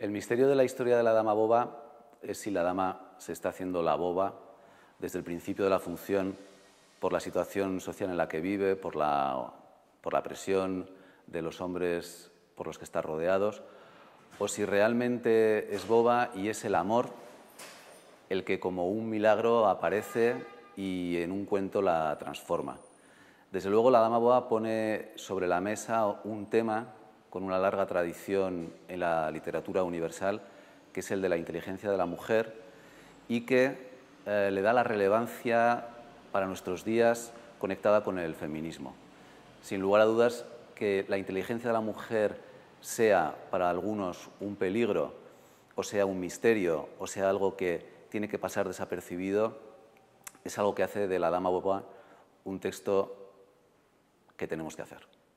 El misterio de la historia de la dama boba es si la dama se está haciendo la boba desde el principio de la función por la situación social en la que vive, por la, por la presión de los hombres por los que está rodeados, o si realmente es boba y es el amor el que como un milagro aparece y en un cuento la transforma. Desde luego la Dama boba pone sobre la mesa un tema con una larga tradición en la literatura universal, que es el de la inteligencia de la mujer y que eh, le da la relevancia para nuestros días conectada con el feminismo. Sin lugar a dudas, que la inteligencia de la mujer sea para algunos un peligro, o sea un misterio, o sea algo que tiene que pasar desapercibido, es algo que hace de La Dama Boba un texto que tenemos que hacer.